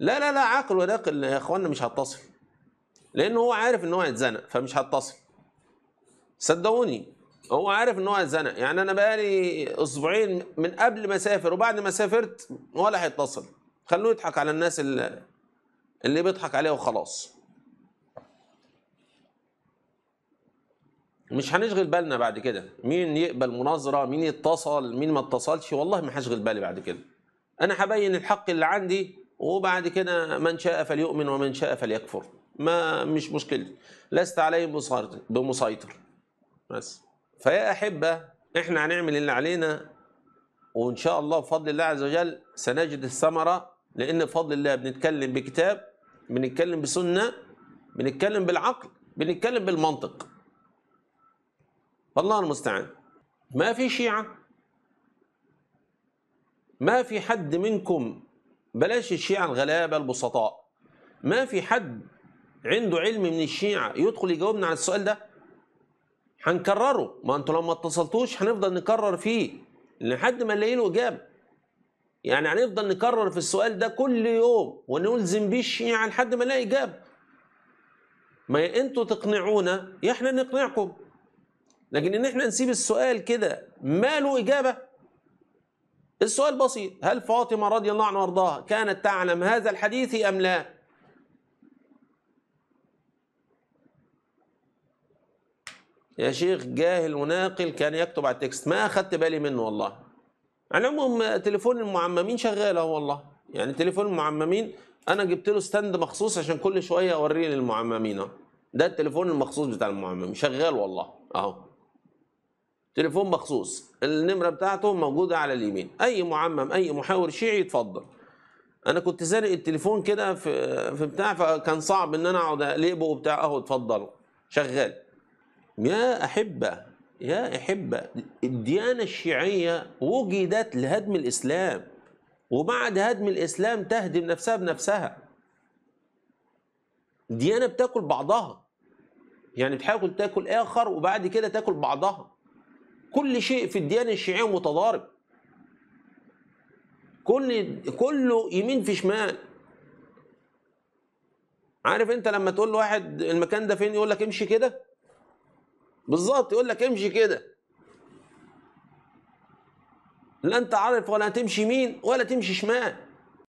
لا لا لا عاقل ونقل يا اخوانا مش هتصل لان هو عارف ان هو هيتزنق فمش هتصل صدقوني هو عارف ان هو هيتزنق يعني انا بقالي اسبوعين من قبل ما اسافر وبعد ما سافرت ولا هيتصل خلوه يضحك على الناس اللي, اللي بيضحك عليها وخلاص مش هنشغل بالنا بعد كده مين يقبل مناظره مين يتصل مين ما اتصلش والله ما هشغل بالي بعد كده انا هبين الحق اللي عندي وبعد كده من شاء فليؤمن ومن شاء فليكفر ما مش مشكلتي لست عليهم بمسيطر بس فيا أحبة إحنا هنعمل اللي علينا وإن شاء الله بفضل الله عز وجل سنجد الثمرة لأن بفضل الله بنتكلم بكتاب بنتكلم بسنة بنتكلم بالعقل بنتكلم بالمنطق فالله المستعان ما في شيعة ما في حد منكم بلاش الشيعة الغلابة البسطاء ما في حد عنده علم من الشيعة يدخل يجاوبنا على السؤال ده هنكرره ما انتوا لما اتصلتوش هنفضل نكرر فيه لحد ما نلاقي له اجابه يعني هنفضل نكرر في السؤال ده كل يوم ونلزم بيه الشيعه لحد ما نلاقي اجابه ما انتوا تقنعونا يا احنا نقنعكم لكن ان احنا نسيب السؤال كده ما له اجابه السؤال بسيط هل فاطمة رضي الله عنها وارضاها كانت تعلم هذا الحديث أم لا يا شيخ جاهل وناقل كان يكتب على التكست ما أخذت بالي منه والله على العموم تليفون المعممين شغال اهو والله يعني تليفون المعممين أنا جبت له ستاند مخصوص عشان كل شوية أوريه للمعممين ده التليفون المخصوص بتاع المعممين شغال والله أهو تليفون مخصوص النمرة بتاعته موجودة على اليمين أي معمم أي محاور شيعي يتفضل أنا كنت سارق التليفون كده في في بتاع فكان صعب إن أنا أقعد أقلبه وبتاع أهو اتفضلوا شغال يا أحبة يا أحبة الديانة الشيعية وجدت لهدم الإسلام وبعد هدم الإسلام تهدم نفسها بنفسها ديانة بتاكل بعضها يعني بتحاول تاكل آخر وبعد كده تاكل بعضها كل شيء في الديانة الشيعية متضارب كل كله يمين في شمال عارف انت لما تقول لواحد المكان ده فين يقول لك امشي كده بالظبط يقول لك امشي كده لا انت عارف ولا تمشي يمين ولا تمشي شمال